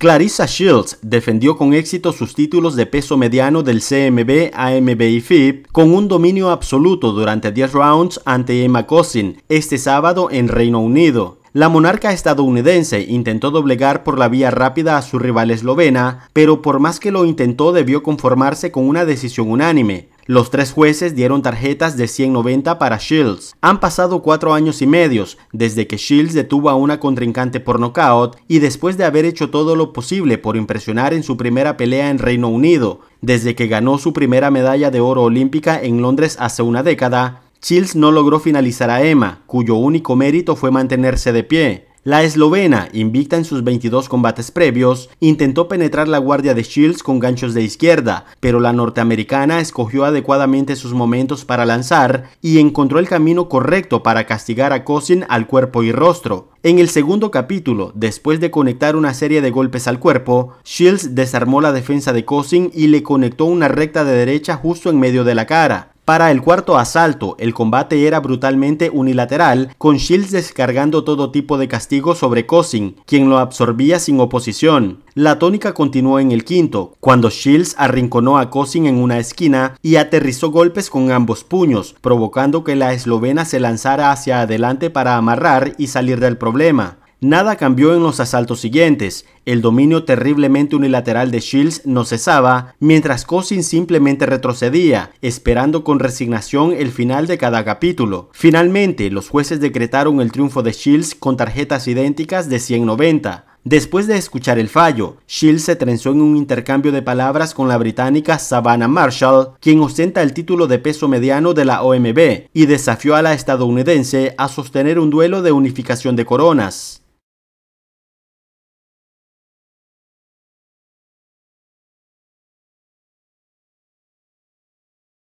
Clarissa Shields defendió con éxito sus títulos de peso mediano del CMB, AMB y FIB con un dominio absoluto durante 10 rounds ante Emma Cosin este sábado en Reino Unido. La monarca estadounidense intentó doblegar por la vía rápida a su rival eslovena, pero por más que lo intentó debió conformarse con una decisión unánime. Los tres jueces dieron tarjetas de 190 para Shields. Han pasado cuatro años y medios desde que Shields detuvo a una contrincante por nocaut y después de haber hecho todo lo posible por impresionar en su primera pelea en Reino Unido, desde que ganó su primera medalla de oro olímpica en Londres hace una década, Shields no logró finalizar a Emma, cuyo único mérito fue mantenerse de pie. La eslovena, invicta en sus 22 combates previos, intentó penetrar la guardia de Shields con ganchos de izquierda, pero la norteamericana escogió adecuadamente sus momentos para lanzar y encontró el camino correcto para castigar a Cosin al cuerpo y rostro. En el segundo capítulo, después de conectar una serie de golpes al cuerpo, Shields desarmó la defensa de Cosin y le conectó una recta de derecha justo en medio de la cara. Para el cuarto asalto, el combate era brutalmente unilateral, con Shields descargando todo tipo de castigo sobre Cossing, quien lo absorbía sin oposición. La tónica continuó en el quinto, cuando Shields arrinconó a Cossing en una esquina y aterrizó golpes con ambos puños, provocando que la eslovena se lanzara hacia adelante para amarrar y salir del problema. Nada cambió en los asaltos siguientes. El dominio terriblemente unilateral de Shields no cesaba, mientras Cosin simplemente retrocedía, esperando con resignación el final de cada capítulo. Finalmente, los jueces decretaron el triunfo de Shields con tarjetas idénticas de 190. Después de escuchar el fallo, Shields se trenzó en un intercambio de palabras con la británica Savannah Marshall, quien ostenta el título de peso mediano de la OMB, y desafió a la estadounidense a sostener un duelo de unificación de coronas.